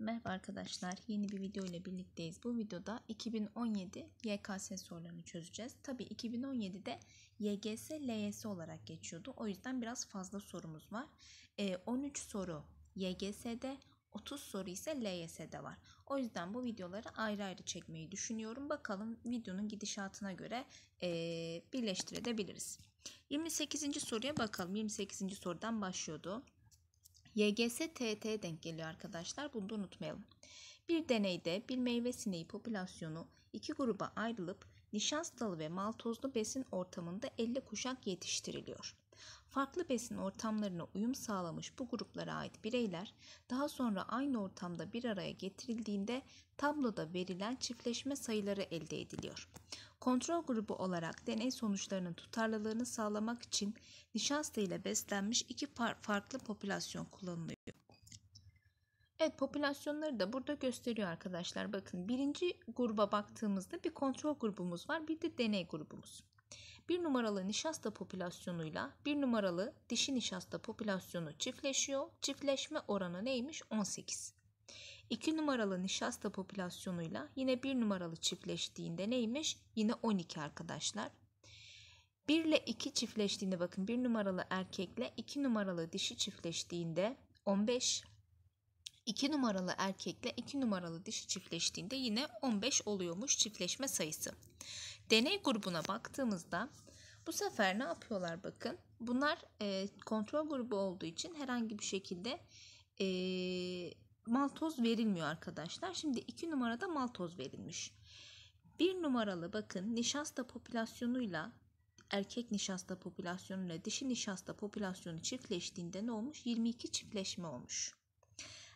Merhaba arkadaşlar yeni bir video ile birlikteyiz. Bu videoda 2017 YKS sorularını çözeceğiz. Tabi 2017'de YGS LYS olarak geçiyordu. O yüzden biraz fazla sorumuz var. 13 ee, soru YGS'de 30 soru ise LYS'de var. O yüzden bu videoları ayrı ayrı çekmeyi düşünüyorum. Bakalım videonun gidişatına göre e, birleştirebiliriz. 28. soruya bakalım. 28. sorudan başlıyordu. YGS TT denk geliyor arkadaşlar. Bunu da unutmayalım. Bir deneyde bir meyve sineği popülasyonu iki gruba ayrılıp nişastalı ve maltozlu besin ortamında 50 kuşak yetiştiriliyor. Farklı besin ortamlarına uyum sağlamış bu gruplara ait bireyler daha sonra aynı ortamda bir araya getirildiğinde tabloda verilen çiftleşme sayıları elde ediliyor. Kontrol grubu olarak deney sonuçlarının tutarlılığını sağlamak için nişasta ile beslenmiş iki farklı popülasyon kullanılıyor. Evet popülasyonları da burada gösteriyor arkadaşlar. Bakın birinci gruba baktığımızda bir kontrol grubumuz var bir de deney grubumuz. Bir numaralı nişasta popülasyonuyla bir numaralı dişi nişasta popülasyonu çiftleşiyor. Çiftleşme oranı neymiş? 18. 2 numaralı nişasta popülasyonuyla yine 1 numaralı çiftleştiğinde neymiş? Yine 12 arkadaşlar. 1 ile 2 çiftleştiğinde bakın 1 numaralı erkekle 2 numaralı dişi çiftleştiğinde 15. 2 numaralı erkekle 2 numaralı dişi çiftleştiğinde yine 15 oluyormuş çiftleşme sayısı. Deney grubuna baktığımızda bu sefer ne yapıyorlar bakın. Bunlar e, kontrol grubu olduğu için herhangi bir şekilde e, maltoz verilmiyor arkadaşlar. Şimdi 2 numarada maltoz verilmiş. 1 numaralı bakın nişasta popülasyonuyla erkek nişasta popülasyonuyla dişi nişasta popülasyonu çiftleştiğinde ne olmuş? 22 çiftleşme olmuş.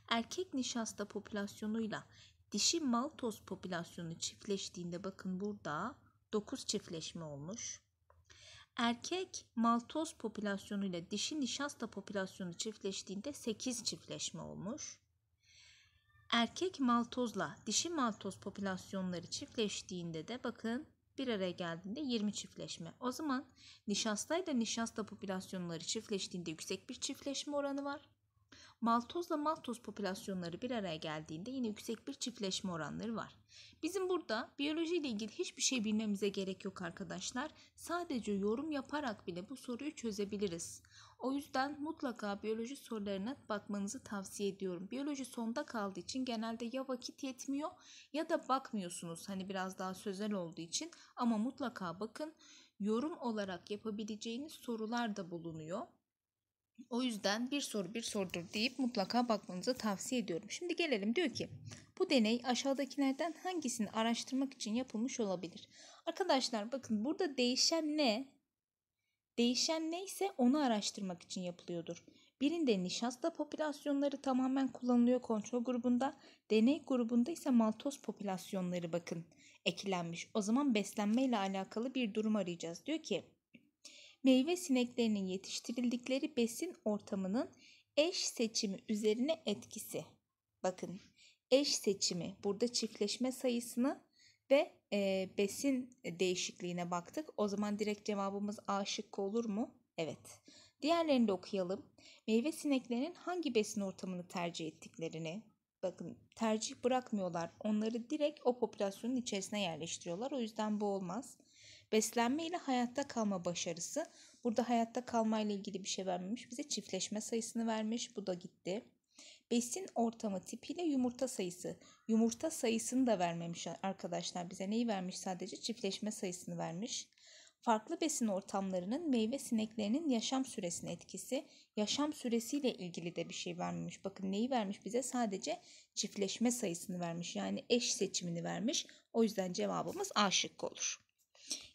Erkek nişasta popülasyonuyla dişi maltoz popülasyonu çiftleştiğinde bakın burada 9 çiftleşme olmuş. Erkek maltoz popülasyonuyla dişi nişasta popülasyonu çiftleştiğinde 8 çiftleşme olmuş. Erkek maltozla dişi maltoz popülasyonları çiftleştiğinde de bakın bir araya geldiğinde 20 çiftleşme. O zaman nişastayla nişasta popülasyonları çiftleştiğinde yüksek bir çiftleşme oranı var maltozla maltoz popülasyonları bir araya geldiğinde yine yüksek bir çiftleşme oranları var. Bizim burada biyolojiyle ilgili hiçbir şey bilmemize gerek yok arkadaşlar. Sadece yorum yaparak bile bu soruyu çözebiliriz. O yüzden mutlaka biyoloji sorularına bakmanızı tavsiye ediyorum. Biyoloji sonda kaldığı için genelde ya vakit yetmiyor ya da bakmıyorsunuz. Hani biraz daha sözel olduğu için ama mutlaka bakın. Yorum olarak yapabileceğiniz sorular da bulunuyor. O yüzden bir soru bir sorudur deyip mutlaka bakmanızı tavsiye ediyorum. Şimdi gelelim diyor ki bu deney aşağıdakilerden hangisini araştırmak için yapılmış olabilir? Arkadaşlar bakın burada değişen ne? Değişen neyse onu araştırmak için yapılıyordur. Birinde nişasta popülasyonları tamamen kullanılıyor kontrol grubunda. Deney grubunda ise maltoz popülasyonları bakın eklenmiş. O zaman beslenme ile alakalı bir durum arayacağız. Diyor ki meyve sineklerinin yetiştirildikleri besin ortamının eş seçimi üzerine etkisi. Bakın eş seçimi burada çiftleşme sayısını ve e, besin değişikliğine baktık. O zaman direkt cevabımız A şıkkı olur mu? Evet. Diğerlerini de okuyalım. Meyve sineklerinin hangi besin ortamını tercih ettiklerini, bakın tercih bırakmıyorlar. Onları direkt o popülasyonun içerisine yerleştiriyorlar. O yüzden bu olmaz. Beslenme ile hayatta kalma başarısı. Burada hayatta kalma ile ilgili bir şey vermemiş. Bize çiftleşme sayısını vermiş. Bu da gitti. Besin ortamı tipiyle yumurta sayısı. Yumurta sayısını da vermemiş arkadaşlar bize. Neyi vermiş sadece? Çiftleşme sayısını vermiş. Farklı besin ortamlarının meyve sineklerinin yaşam süresine etkisi. Yaşam süresiyle ilgili de bir şey vermemiş. Bakın neyi vermiş bize? Sadece çiftleşme sayısını vermiş. Yani eş seçimini vermiş. O yüzden cevabımız A şıkkı olur.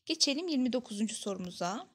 Geçelim 29. sorumuza.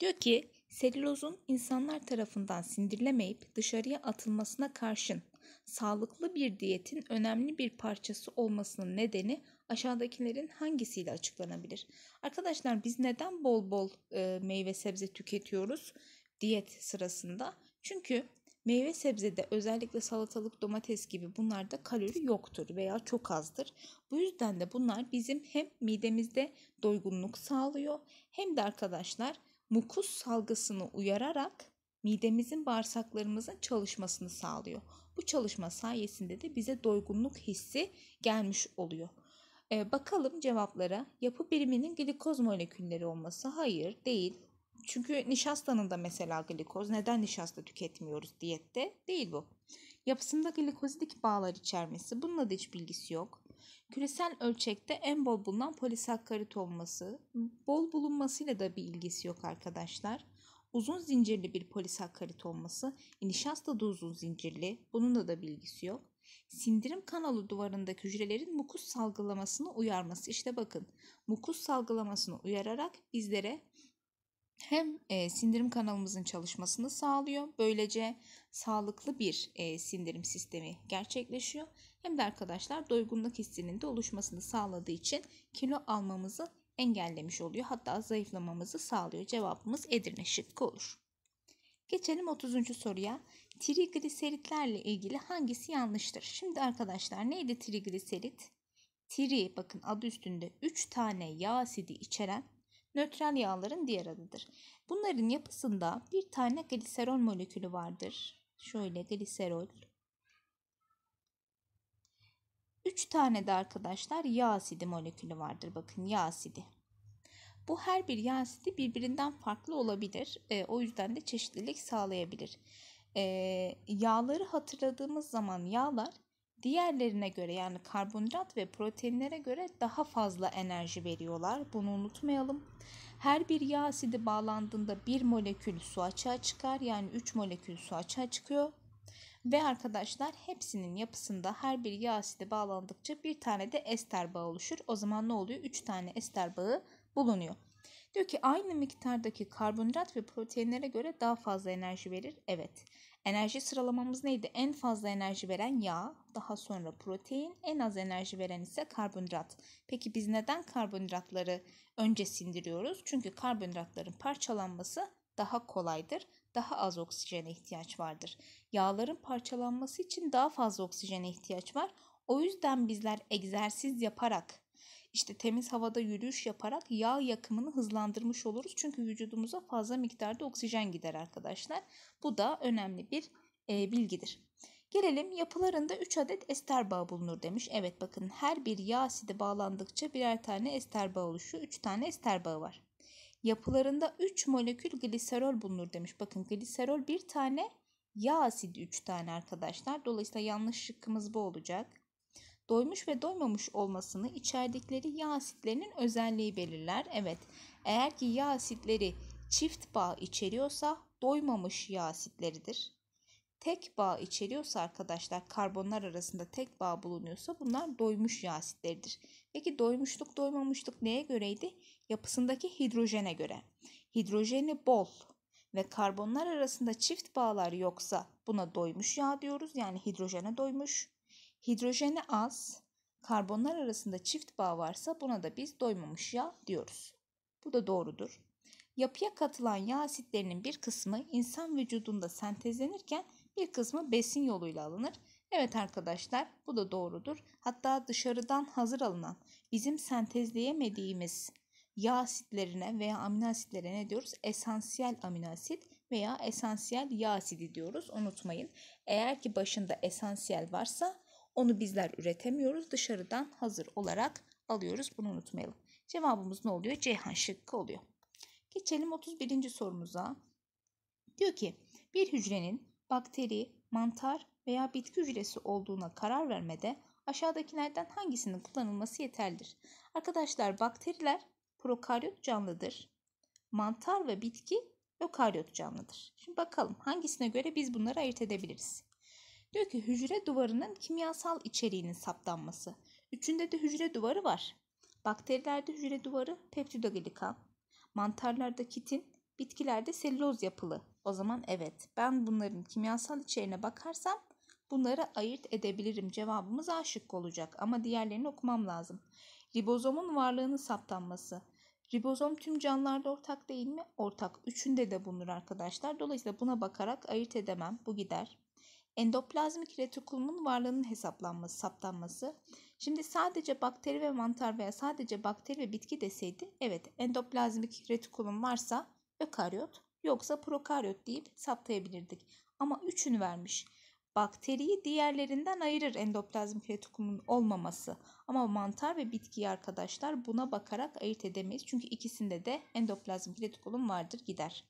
Diyor ki selülozun insanlar tarafından sindirilemeyip dışarıya atılmasına karşın sağlıklı bir diyetin önemli bir parçası olmasının nedeni aşağıdakilerin hangisiyle açıklanabilir? Arkadaşlar biz neden bol bol e, meyve sebze tüketiyoruz diyet sırasında? Çünkü Meyve sebzede özellikle salatalık, domates gibi bunlarda kalori yoktur veya çok azdır. Bu yüzden de bunlar bizim hem midemizde doygunluk sağlıyor hem de arkadaşlar mukus salgısını uyararak midemizin bağırsaklarımızın çalışmasını sağlıyor. Bu çalışma sayesinde de bize doygunluk hissi gelmiş oluyor. Ee, bakalım cevaplara. Yapı biriminin glikoz molekülleri olması hayır değil. Çünkü nişastanın da mesela glikoz neden nişasta tüketmiyoruz diyette değil bu. Yapısında glikozidik bağlar içermesi bununla da hiç bilgisi yok. Küresel ölçekte en bol bulunan polisakkarit olması, bol bulunmasıyla da bir ilgisi yok arkadaşlar. Uzun zincirli bir polisakkarit olması, e, nişasta da uzun zincirli, bununla da bilgisi yok. Sindirim kanalı duvarındaki hücrelerin mukus salgılamasını uyarması. İşte bakın mukus salgılamasını uyararak bizlere hem sindirim kanalımızın çalışmasını sağlıyor. Böylece sağlıklı bir sindirim sistemi gerçekleşiyor. Hem de arkadaşlar doygunluk hissinin de oluşmasını sağladığı için kilo almamızı engellemiş oluyor. Hatta zayıflamamızı sağlıyor. Cevabımız Edirne şıkkı olur. Geçelim 30. soruya. Trigliseritlerle ilgili hangisi yanlıştır? Şimdi arkadaşlar neydi trigliserit? Tri bakın adı üstünde 3 tane yağ asidi içeren nötral yağların diğer adıdır. Bunların yapısında bir tane gliserol molekülü vardır. Şöyle gliserol. 3 tane de arkadaşlar yağ asidi molekülü vardır. Bakın yağ asidi. Bu her bir yağ asidi birbirinden farklı olabilir. E, o yüzden de çeşitlilik sağlayabilir. E, yağları hatırladığımız zaman yağlar diğerlerine göre yani karbonhidrat ve proteinlere göre daha fazla enerji veriyorlar. Bunu unutmayalım. Her bir yağ asidi bağlandığında bir molekül su açığa çıkar. Yani 3 molekül su açığa çıkıyor. Ve arkadaşlar hepsinin yapısında her bir yağ asidi bağlandıkça bir tane de ester bağı oluşur. O zaman ne oluyor? 3 tane ester bağı bulunuyor. Diyor ki aynı miktardaki karbonhidrat ve proteinlere göre daha fazla enerji verir. Evet. Enerji sıralamamız neydi? En fazla enerji veren yağ, daha sonra protein, en az enerji veren ise karbonhidrat. Peki biz neden karbonhidratları önce sindiriyoruz? Çünkü karbonhidratların parçalanması daha kolaydır, daha az oksijene ihtiyaç vardır. Yağların parçalanması için daha fazla oksijene ihtiyaç var. O yüzden bizler egzersiz yaparak işte temiz havada yürüyüş yaparak yağ yakımını hızlandırmış oluruz. Çünkü vücudumuza fazla miktarda oksijen gider arkadaşlar. Bu da önemli bir e, bilgidir. Gelelim yapılarında 3 adet ester bağı bulunur demiş. Evet bakın her bir yağ asidi bağlandıkça birer tane ester bağı oluşuyor. 3 tane ester bağı var. Yapılarında 3 molekül gliserol bulunur demiş. Bakın gliserol bir tane yağ asidi 3 tane arkadaşlar. Dolayısıyla yanlış şıkkımız bu olacak doymuş ve doymamış olmasını içerdikleri yağ asitlerinin özelliği belirler. Evet, eğer ki yağ asitleri çift bağ içeriyorsa doymamış yağ asitleridir. Tek bağ içeriyorsa arkadaşlar karbonlar arasında tek bağ bulunuyorsa bunlar doymuş yağ asitleridir. Peki doymuşluk doymamışlık neye göreydi? Yapısındaki hidrojene göre. Hidrojeni bol ve karbonlar arasında çift bağlar yoksa buna doymuş yağ diyoruz. Yani hidrojene doymuş. Hidrojeni az, karbonlar arasında çift bağ varsa buna da biz doymamış yağ diyoruz. Bu da doğrudur. Yapıya katılan yağ asitlerinin bir kısmı insan vücudunda sentezlenirken bir kısmı besin yoluyla alınır. Evet arkadaşlar bu da doğrudur. Hatta dışarıdan hazır alınan bizim sentezleyemediğimiz yağ asitlerine veya amino asitlere ne diyoruz? Esansiyel amino asit veya esansiyel yağ asidi diyoruz. Unutmayın. Eğer ki başında esansiyel varsa onu bizler üretemiyoruz. Dışarıdan hazır olarak alıyoruz. Bunu unutmayalım. Cevabımız ne oluyor? Ceyhan şıkkı oluyor. Geçelim 31. sorumuza. Diyor ki bir hücrenin bakteri, mantar veya bitki hücresi olduğuna karar vermede aşağıdakilerden hangisinin kullanılması yeterlidir? Arkadaşlar bakteriler prokaryot canlıdır. Mantar ve bitki ökaryot canlıdır. Şimdi bakalım hangisine göre biz bunları ayırt edebiliriz. Diyor ki hücre duvarının kimyasal içeriğinin saptanması. Üçünde de hücre duvarı var. Bakterilerde hücre duvarı peptidoglikan. Mantarlarda kitin, bitkilerde selüloz yapılı. O zaman evet ben bunların kimyasal içeriğine bakarsam bunları ayırt edebilirim. Cevabımız A şıkkı olacak ama diğerlerini okumam lazım. Ribozomun varlığının saptanması. Ribozom tüm canlılarda ortak değil mi? Ortak. Üçünde de bulunur arkadaşlar. Dolayısıyla buna bakarak ayırt edemem. Bu gider. Endoplazmik retikulumun varlığının hesaplanması, saptanması. Şimdi sadece bakteri ve mantar veya sadece bakteri ve bitki deseydi evet endoplazmik retikulum varsa ökaryot yoksa prokaryot deyip saptayabilirdik. Ama üçünü vermiş. Bakteriyi diğerlerinden ayırır endoplazmik retikulumun olmaması. Ama mantar ve bitkiyi arkadaşlar buna bakarak ayırt edemeyiz. Çünkü ikisinde de endoplazmik retikulum vardır gider.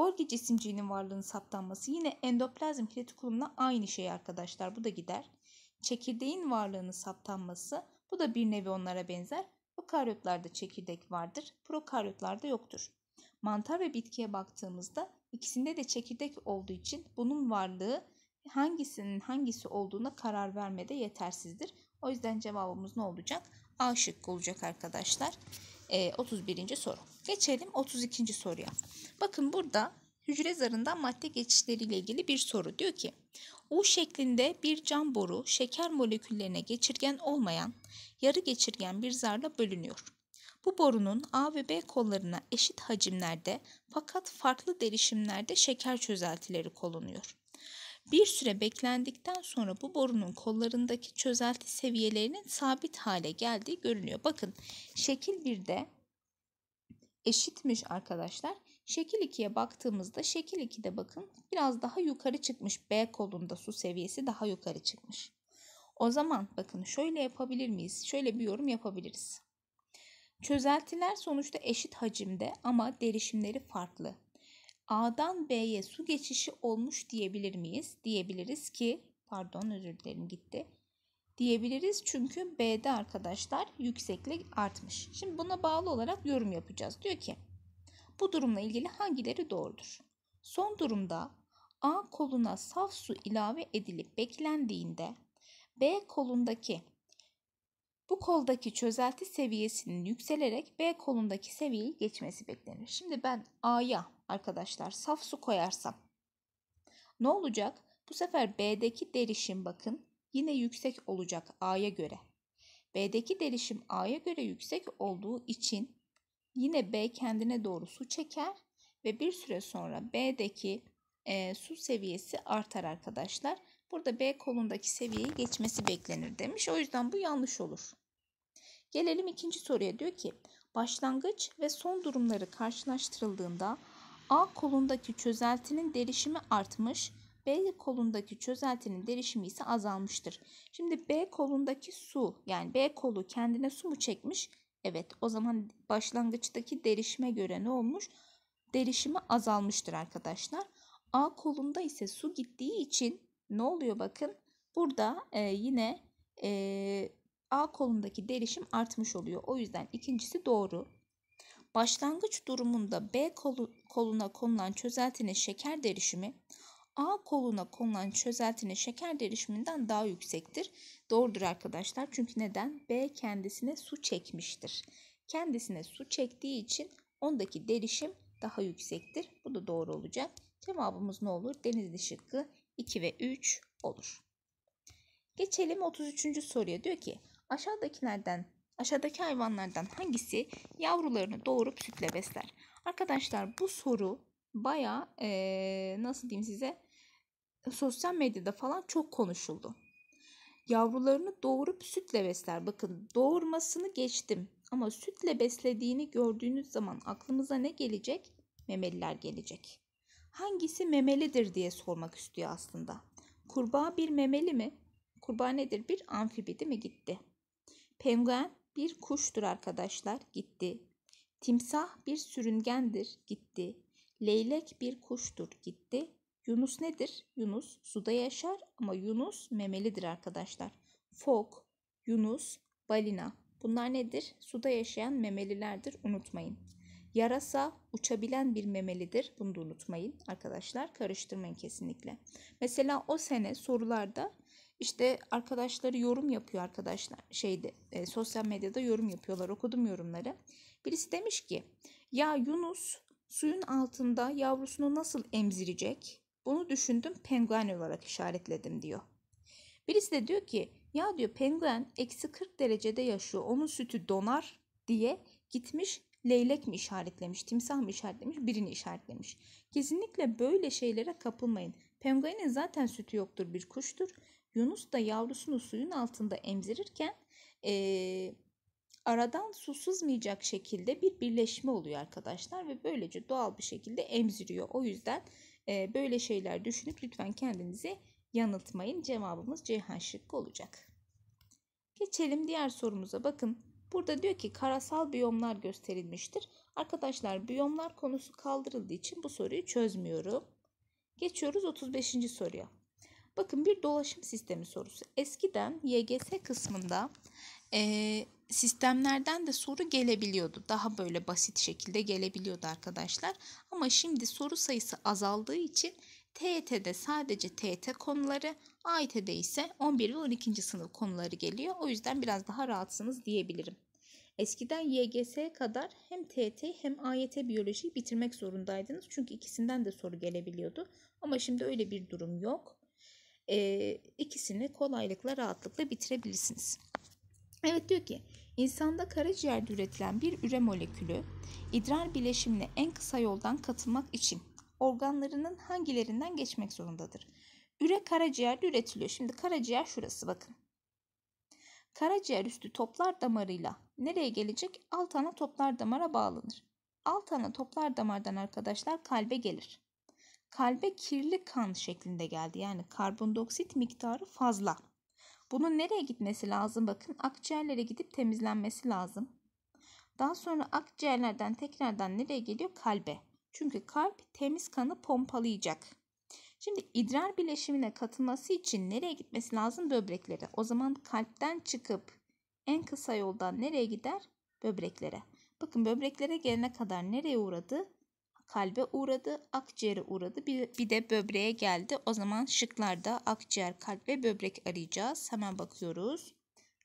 Golgi cisimciğinin varlığını saptanması yine endoplazm retikulumla aynı şey arkadaşlar. Bu da gider. Çekirdeğin varlığını saptanması bu da bir nevi onlara benzer. Prokaryotlarda çekirdek vardır, prokaryotlarda yoktur. Mantar ve bitkiye baktığımızda ikisinde de çekirdek olduğu için bunun varlığı hangisinin hangisi olduğuna karar vermede yetersizdir. O yüzden cevabımız ne olacak? A şıkkı olacak arkadaşlar e, ee, 31. soru. Geçelim 32. soruya. Bakın burada hücre zarından madde geçişleriyle ilgili bir soru. Diyor ki U şeklinde bir cam boru şeker moleküllerine geçirgen olmayan yarı geçirgen bir zarla bölünüyor. Bu borunun A ve B kollarına eşit hacimlerde fakat farklı derişimlerde şeker çözeltileri konuluyor. Bir süre beklendikten sonra bu borunun kollarındaki çözelti seviyelerinin sabit hale geldiği görünüyor. Bakın şekil 1'de eşitmiş arkadaşlar. Şekil 2'ye baktığımızda şekil 2'de bakın biraz daha yukarı çıkmış. B kolunda su seviyesi daha yukarı çıkmış. O zaman bakın şöyle yapabilir miyiz? Şöyle bir yorum yapabiliriz. Çözeltiler sonuçta eşit hacimde ama derişimleri farklı. A'dan B'ye su geçişi olmuş diyebilir miyiz? Diyebiliriz ki pardon özür dilerim gitti. Diyebiliriz çünkü B'de arkadaşlar yükseklik artmış. Şimdi buna bağlı olarak yorum yapacağız. Diyor ki bu durumla ilgili hangileri doğrudur? Son durumda A koluna saf su ilave edilip beklendiğinde B kolundaki bu koldaki çözelti seviyesinin yükselerek B kolundaki seviyeyi geçmesi beklenir. Şimdi ben A'ya arkadaşlar saf su koyarsam ne olacak? Bu sefer B'deki derişim bakın yine yüksek olacak A'ya göre. B'deki derişim A'ya göre yüksek olduğu için yine B kendine doğru su çeker ve bir süre sonra B'deki e, su seviyesi artar arkadaşlar. Burada B kolundaki seviyeyi geçmesi beklenir demiş. O yüzden bu yanlış olur. Gelelim ikinci soruya. Diyor ki başlangıç ve son durumları karşılaştırıldığında A kolundaki çözeltinin derişimi artmış. B kolundaki çözeltinin derişimi ise azalmıştır. Şimdi B kolundaki su yani B kolu kendine su mu çekmiş? Evet o zaman başlangıçtaki derişime göre ne olmuş? Derişimi azalmıştır arkadaşlar. A kolunda ise su gittiği için ne oluyor bakın. Burada e, yine e, A kolundaki derişim artmış oluyor. O yüzden ikincisi doğru. Başlangıç durumunda B kolu koluna konulan çözeltinin şeker derişimi A koluna konulan çözeltinin şeker derişiminden daha yüksektir. Doğrudur arkadaşlar. Çünkü neden? B kendisine su çekmiştir. Kendisine su çektiği için ondaki derişim daha yüksektir. Bu da doğru olacak. Cevabımız ne olur? Denizli şıkkı 2 ve 3 olur. Geçelim 33. soruya. Diyor ki aşağıdakilerden Aşağıdaki hayvanlardan hangisi yavrularını doğurup sütle besler? Arkadaşlar bu soru baya ee, nasıl diyeyim size sosyal medyada falan çok konuşuldu. Yavrularını doğurup sütle besler. Bakın doğurmasını geçtim ama sütle beslediğini gördüğünüz zaman aklımıza ne gelecek? Memeliler gelecek. Hangisi memelidir diye sormak istiyor aslında. Kurbağa bir memeli mi? Kurbağa nedir? Bir amfibi değil mi gitti? Penguen bir kuştur arkadaşlar gitti. Timsah bir sürüngendir gitti. Leylek bir kuştur gitti. Yunus nedir? Yunus suda yaşar ama Yunus memelidir arkadaşlar. Fok, Yunus, balina. Bunlar nedir? Suda yaşayan memelilerdir unutmayın. Yarasa uçabilen bir memelidir. Bunu da unutmayın arkadaşlar. Karıştırmayın kesinlikle. Mesela o sene sorularda işte arkadaşları yorum yapıyor arkadaşlar şeyde e, sosyal medyada yorum yapıyorlar okudum yorumları. Birisi demiş ki ya Yunus suyun altında yavrusunu nasıl emzirecek? Bunu düşündüm penguen olarak işaretledim diyor. Birisi de diyor ki ya diyor penguen eksi 40 derecede yaşıyor onun sütü donar diye gitmiş leylek mi işaretlemiş, timsah mı işaretlemiş, birini işaretlemiş. Kesinlikle böyle şeylere kapılmayın. Penguenin zaten sütü yoktur bir kuştur. Yunus da yavrusunu suyun altında emzirirken e, aradan su sızmayacak şekilde bir birleşme oluyor arkadaşlar ve böylece doğal bir şekilde emziriyor. O yüzden e, böyle şeyler düşünüp lütfen kendinizi yanıltmayın. Cevabımız Ceyhan şıkkı olacak. Geçelim diğer sorumuza bakın. Burada diyor ki karasal biyomlar gösterilmiştir. Arkadaşlar biyomlar konusu kaldırıldığı için bu soruyu çözmüyorum. Geçiyoruz 35. soruya. Bakın bir dolaşım sistemi sorusu. Eskiden YGS kısmında e, sistemlerden de soru gelebiliyordu. Daha böyle basit şekilde gelebiliyordu arkadaşlar. Ama şimdi soru sayısı azaldığı için TET'de sadece TET konuları, AYT'de ise 11 ve 12. sınıf konuları geliyor. O yüzden biraz daha rahatsınız diyebilirim. Eskiden YGS'ye kadar hem TET hem AYT biyolojiyi bitirmek zorundaydınız. Çünkü ikisinden de soru gelebiliyordu. Ama şimdi öyle bir durum yok e, ikisini kolaylıkla rahatlıkla bitirebilirsiniz. Evet diyor ki insanda karaciğerde üretilen bir üre molekülü idrar bileşimine en kısa yoldan katılmak için organlarının hangilerinden geçmek zorundadır? Üre karaciğerde üretiliyor. Şimdi karaciğer şurası bakın. Karaciğer üstü toplar damarıyla nereye gelecek? Alt ana toplar damara bağlanır. Alt ana toplar damardan arkadaşlar kalbe gelir kalbe kirli kan şeklinde geldi. Yani karbondioksit miktarı fazla. Bunun nereye gitmesi lazım? Bakın akciğerlere gidip temizlenmesi lazım. Daha sonra akciğerlerden tekrardan nereye geliyor? Kalbe. Çünkü kalp temiz kanı pompalayacak. Şimdi idrar bileşimine katılması için nereye gitmesi lazım? Böbreklere. O zaman kalpten çıkıp en kısa yoldan nereye gider? Böbreklere. Bakın böbreklere gelene kadar nereye uğradı? kalbe uğradı, akciğere uğradı, bir, bir de böbreğe geldi. O zaman şıklarda akciğer, kalp ve böbrek arayacağız. Hemen bakıyoruz.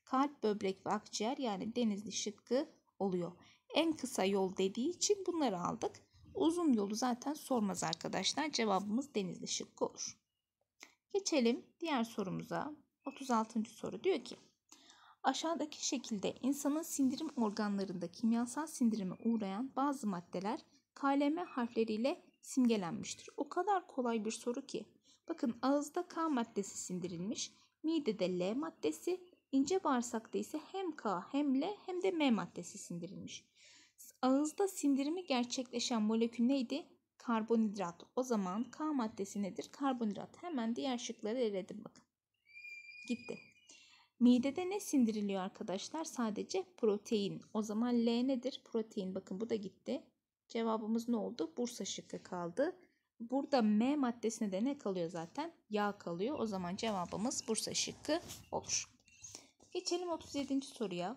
Kalp, böbrek ve akciğer yani denizli şıkkı oluyor. En kısa yol dediği için bunları aldık. Uzun yolu zaten sormaz arkadaşlar. Cevabımız denizli şıkkı olur. Geçelim diğer sorumuza. 36. soru diyor ki Aşağıdaki şekilde insanın sindirim organlarında kimyasal sindirime uğrayan bazı maddeler KLM harfleriyle simgelenmiştir. O kadar kolay bir soru ki. Bakın ağızda K maddesi sindirilmiş, midede L maddesi, ince bağırsakta ise hem K hem L hem de M maddesi sindirilmiş. Ağızda sindirimi gerçekleşen molekül neydi? Karbonhidrat. O zaman K maddesi nedir? Karbonhidrat. Hemen diğer şıkları eledim bakın. Gitti. Midede ne sindiriliyor arkadaşlar? Sadece protein. O zaman L nedir? Protein. Bakın bu da gitti. Cevabımız ne oldu? Bursa şıkkı kaldı. Burada M maddesine de ne kalıyor zaten? Yağ kalıyor. O zaman cevabımız Bursa şıkkı olur. Geçelim 37. soruya.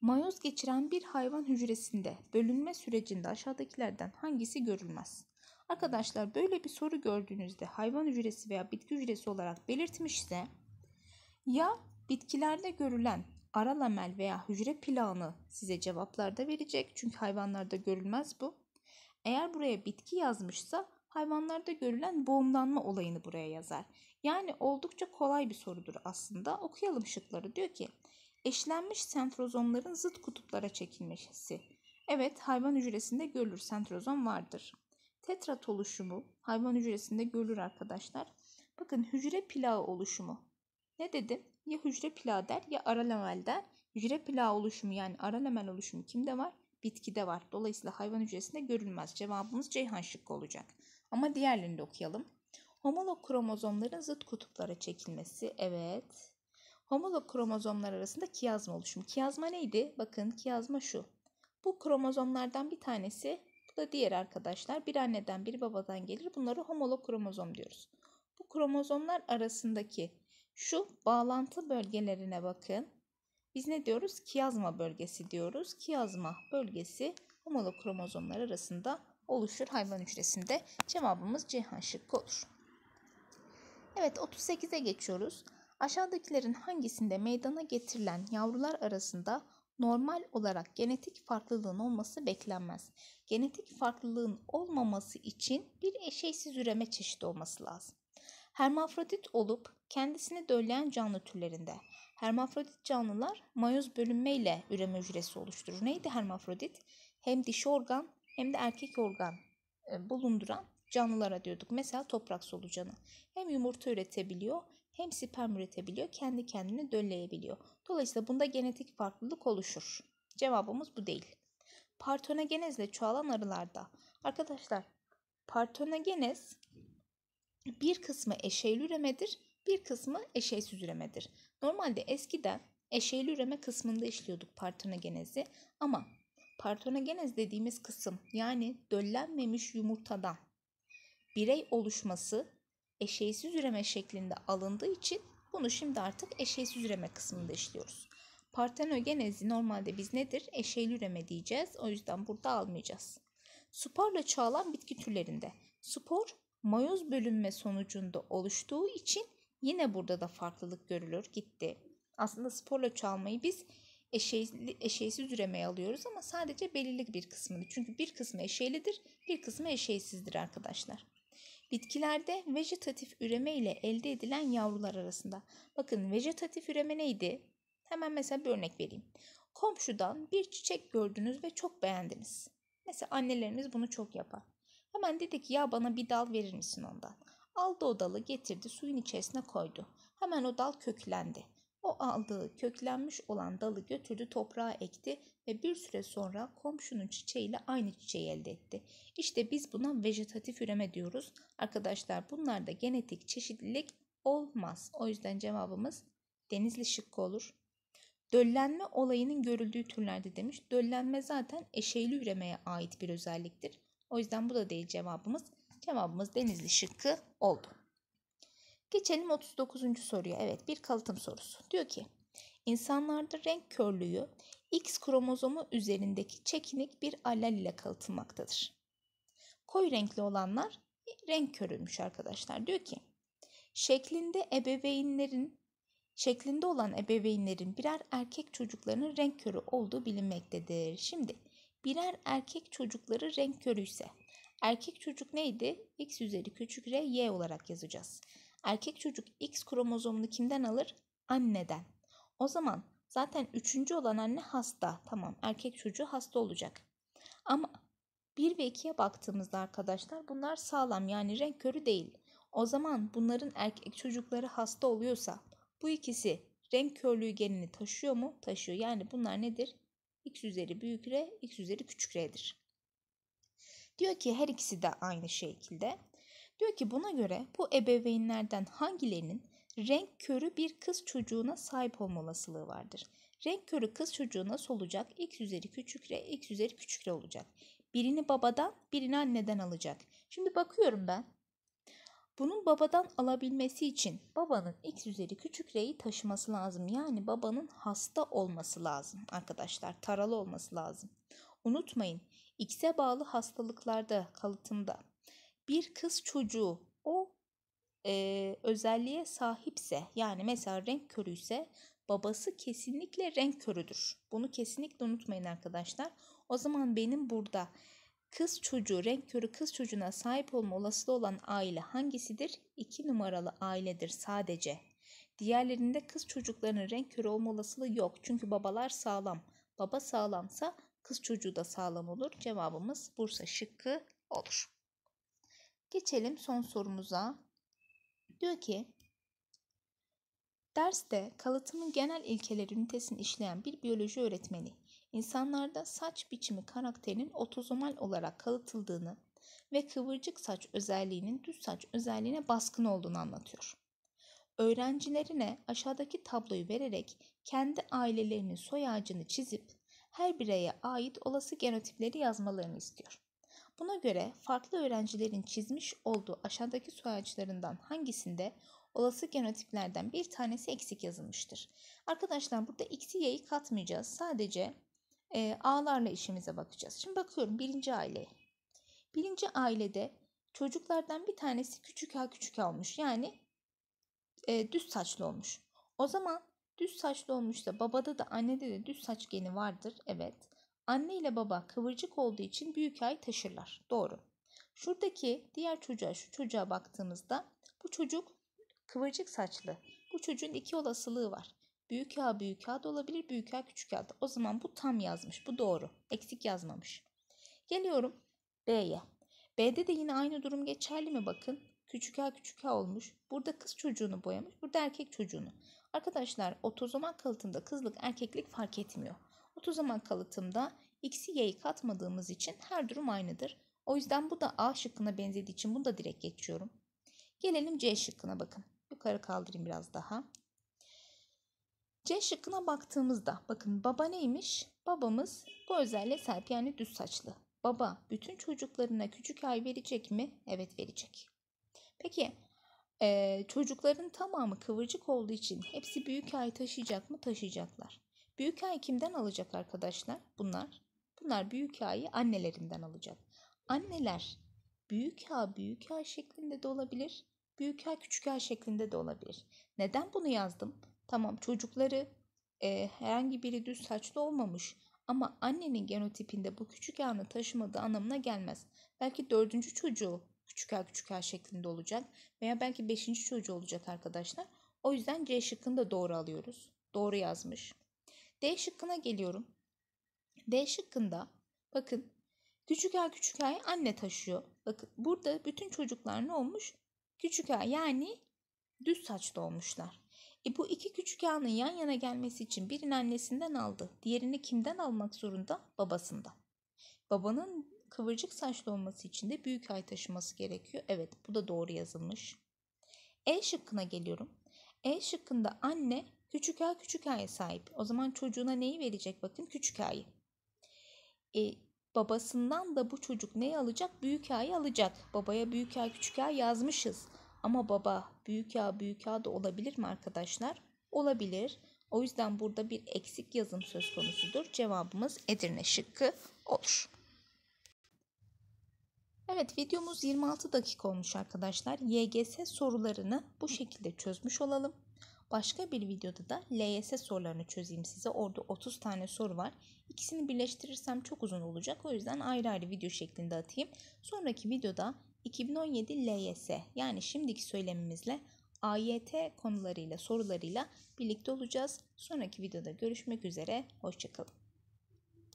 Mayoz geçiren bir hayvan hücresinde bölünme sürecinde aşağıdakilerden hangisi görülmez? Arkadaşlar böyle bir soru gördüğünüzde hayvan hücresi veya bitki hücresi olarak belirtmişse ya bitkilerde görülen ara lamel veya hücre planı size cevaplarda verecek. Çünkü hayvanlarda görülmez bu. Eğer buraya bitki yazmışsa hayvanlarda görülen boğumlanma olayını buraya yazar. Yani oldukça kolay bir sorudur aslında. Okuyalım şıkları. Diyor ki eşlenmiş sentrozomların zıt kutuplara çekilmesi. Evet hayvan hücresinde görülür sentrozom vardır. Tetrat oluşumu hayvan hücresinde görülür arkadaşlar. Bakın hücre plağı oluşumu ne dedim? Ya hücre plağı ya ara lamel Hücre plağı oluşumu yani ara lamel oluşumu kimde var? Bitkide var. Dolayısıyla hayvan hücresinde görülmez. Cevabımız Ceyhan şıkkı olacak. Ama diğerlerini de okuyalım. Homolog kromozomların zıt kutuplara çekilmesi. Evet. Homolog kromozomlar arasında kiyazma oluşumu. Kiyazma neydi? Bakın kiyazma şu. Bu kromozomlardan bir tanesi, bu da diğer arkadaşlar. Bir anneden bir babadan gelir. Bunları homolog kromozom diyoruz. Bu kromozomlar arasındaki şu bağlantı bölgelerine bakın. Biz ne diyoruz? Kiyazma bölgesi diyoruz. Kiyazma bölgesi homolog kromozomlar arasında oluşur hayvan hücresinde. Cevabımız Cihan şıkkı olur. Evet 38'e geçiyoruz. Aşağıdakilerin hangisinde meydana getirilen yavrular arasında normal olarak genetik farklılığın olması beklenmez. Genetik farklılığın olmaması için bir eşeysiz üreme çeşidi olması lazım. Hermafrodit olup kendisini dölleyen canlı türlerinde. Hermafrodit canlılar mayoz bölünme ile üreme hücresi oluşturur. Neydi hermafrodit? Hem dişi organ hem de erkek organ e, bulunduran canlılara diyorduk. Mesela toprak solucanı. Hem yumurta üretebiliyor hem sperm üretebiliyor, kendi kendini dölleyebiliyor. Dolayısıyla bunda genetik farklılık oluşur. Cevabımız bu değil. Partonogenezle çoğalan arılarda. Arkadaşlar partonogenez bir kısmı eşeğli üremedir, bir kısmı eşeğsiz üremedir. Normalde eskiden eşeğli üreme kısmında işliyorduk partonogenezi ama partonogenez dediğimiz kısım yani döllenmemiş yumurtadan birey oluşması eşeğsiz üreme şeklinde alındığı için bunu şimdi artık eşeğsiz üreme kısmında işliyoruz. Partenogenezi normalde biz nedir? Eşeğli üreme diyeceğiz. O yüzden burada almayacağız. Sporla çoğalan bitki türlerinde. Spor mayoz bölünme sonucunda oluştuğu için yine burada da farklılık görülür gitti. Aslında sporla çalmayı biz eşeğli, eşeğsiz üremeye alıyoruz ama sadece belirli bir kısmını. Çünkü bir kısmı eşeğlidir, bir kısmı eşeğsizdir arkadaşlar. Bitkilerde vejetatif üreme ile elde edilen yavrular arasında. Bakın vejetatif üreme neydi? Hemen mesela bir örnek vereyim. Komşudan bir çiçek gördünüz ve çok beğendiniz. Mesela annelerimiz bunu çok yapar. Hemen dedi ki ya bana bir dal verir misin ondan? Aldı o dalı getirdi suyun içerisine koydu. Hemen o dal köklendi. O aldığı köklenmiş olan dalı götürdü toprağa ekti ve bir süre sonra komşunun çiçeğiyle aynı çiçeği elde etti. İşte biz buna vejetatif üreme diyoruz. Arkadaşlar bunlarda genetik çeşitlilik olmaz. O yüzden cevabımız denizli şıkkı olur. Döllenme olayının görüldüğü türlerde demiş. Döllenme zaten eşeyli üremeye ait bir özelliktir. O yüzden bu da değil cevabımız. Cevabımız denizli şıkkı oldu. Geçelim 39. soruya. Evet bir kalıtım sorusu. Diyor ki insanlarda renk körlüğü X kromozomu üzerindeki çekinik bir allel ile kalıtılmaktadır. Koyu renkli olanlar renk körüymüş arkadaşlar. Diyor ki şeklinde ebeveynlerin şeklinde olan ebeveynlerin birer erkek çocuklarının renk körü olduğu bilinmektedir. Şimdi birer erkek çocukları renk körüyse. Erkek çocuk neydi? X üzeri küçük r y olarak yazacağız. Erkek çocuk X kromozomunu kimden alır? Anneden. O zaman zaten üçüncü olan anne hasta. Tamam erkek çocuğu hasta olacak. Ama 1 ve 2'ye baktığımızda arkadaşlar bunlar sağlam yani renk körü değil. O zaman bunların erkek çocukları hasta oluyorsa bu ikisi renk körlüğü genini taşıyor mu? Taşıyor. Yani bunlar nedir? x üzeri büyük r, x üzeri küçük r'dir. Diyor ki her ikisi de aynı şekilde. Diyor ki buna göre bu ebeveynlerden hangilerinin renk körü bir kız çocuğuna sahip olma olasılığı vardır? Renk körü kız çocuğu nasıl olacak? X üzeri küçük r, x üzeri küçük r olacak. Birini babadan, birini anneden alacak. Şimdi bakıyorum ben. Bunun babadan alabilmesi için babanın x üzeri küçük r'yi taşıması lazım. Yani babanın hasta olması lazım arkadaşlar. Taralı olması lazım. Unutmayın x'e bağlı hastalıklarda kalıtımda bir kız çocuğu o e, özelliğe sahipse yani mesela renk körüyse babası kesinlikle renk körüdür. Bunu kesinlikle unutmayın arkadaşlar. O zaman benim burada Kız çocuğu, renk körü kız çocuğuna sahip olma olasılığı olan aile hangisidir? İki numaralı ailedir sadece. Diğerlerinde kız çocuklarının renk körü olma olasılığı yok. Çünkü babalar sağlam. Baba sağlamsa kız çocuğu da sağlam olur. Cevabımız Bursa şıkkı olur. Geçelim son sorumuza. Diyor ki Derste kalıtımın genel ilkeleri ünitesini işleyen bir biyoloji öğretmeni İnsanlarda saç biçimi karakterinin otozomal olarak kalıtıldığını ve kıvırcık saç özelliğinin düz saç özelliğine baskın olduğunu anlatıyor. Öğrencilerine aşağıdaki tabloyu vererek kendi ailelerinin soy ağacını çizip her bireye ait olası genotipleri yazmalarını istiyor. Buna göre farklı öğrencilerin çizmiş olduğu aşağıdaki soy ağaçlarından hangisinde olası genotiplerden bir tanesi eksik yazılmıştır. Arkadaşlar burada x'i y'yi katmayacağız. Sadece e, ağlarla işimize bakacağız. Şimdi bakıyorum birinci aile. Birinci ailede çocuklardan bir tanesi küçük ha küçük olmuş Yani e, düz saçlı olmuş. O zaman düz saçlı olmuşsa babada da annede de düz saç geni vardır. Evet. Anne ile baba kıvırcık olduğu için büyük ay taşırlar. Doğru. Şuradaki diğer çocuğa şu çocuğa baktığımızda bu çocuk kıvırcık saçlı. Bu çocuğun iki olasılığı var. Büyük A büyük A da olabilir. Büyük A küçük A da. O zaman bu tam yazmış. Bu doğru. Eksik yazmamış. Geliyorum B'ye. B'de de yine aynı durum geçerli mi bakın. Küçük A küçük A olmuş. Burada kız çocuğunu boyamış. Burada erkek çocuğunu. Arkadaşlar otozomal kalıtımda kızlık erkeklik fark etmiyor. Otozomal kalıtımda x'i y'yi katmadığımız için her durum aynıdır. O yüzden bu da A şıkkına benzediği için bunu da direkt geçiyorum. Gelelim C şıkkına bakın. Yukarı kaldırayım biraz daha. C şıkkına baktığımızda bakın baba neymiş? Babamız bu özelliğe sahip yani düz saçlı. Baba bütün çocuklarına küçük ay verecek mi? Evet verecek. Peki e, çocukların tamamı kıvırcık olduğu için hepsi büyük ay taşıyacak mı? Taşıyacaklar. Büyük ay kimden alacak arkadaşlar? Bunlar. Bunlar büyük ayı annelerinden alacak. Anneler büyük A büyük A şeklinde de olabilir. Büyük A küçük A şeklinde de olabilir. Neden bunu yazdım? Tamam çocukları e, herhangi biri düz saçlı olmamış ama annenin genotipinde bu küçük ağını taşımadığı anlamına gelmez. Belki dördüncü çocuğu küçük ağ küçük ağ şeklinde olacak veya belki beşinci çocuğu olacak arkadaşlar. O yüzden C şıkkını da doğru alıyoruz. Doğru yazmış. D şıkkına geliyorum. D şıkkında bakın küçük ağ küçük ağ'yı anne taşıyor. Bakın burada bütün çocuklar ne olmuş? Küçük ağ yani düz saçlı olmuşlar. E bu iki küçük yağının yan yana gelmesi için birini annesinden aldı. Diğerini kimden almak zorunda? Babasından. Babanın kıvırcık saçlı olması için de büyük ay taşıması gerekiyor. Evet bu da doğru yazılmış. E şıkkına geliyorum. E şıkkında anne küçük ay küçük ay sahip. O zaman çocuğuna neyi verecek? Bakın küçük ayı. E, babasından da bu çocuk neyi alacak? Büyük ayı alacak. Babaya büyük ay küçük ay yazmışız. Ama baba büyük ya büyük ya da olabilir mi arkadaşlar? Olabilir. O yüzden burada bir eksik yazım söz konusudur. Cevabımız Edirne şıkkı olur. Evet videomuz 26 dakika olmuş arkadaşlar. YGS sorularını bu şekilde çözmüş olalım. Başka bir videoda da LYS sorularını çözeyim size. Orada 30 tane soru var. İkisini birleştirirsem çok uzun olacak. O yüzden ayrı ayrı video şeklinde atayım. Sonraki videoda 2017 LYS yani şimdiki söylemimizle AYT konularıyla sorularıyla birlikte olacağız. Sonraki videoda görüşmek üzere. Hoşçakalın.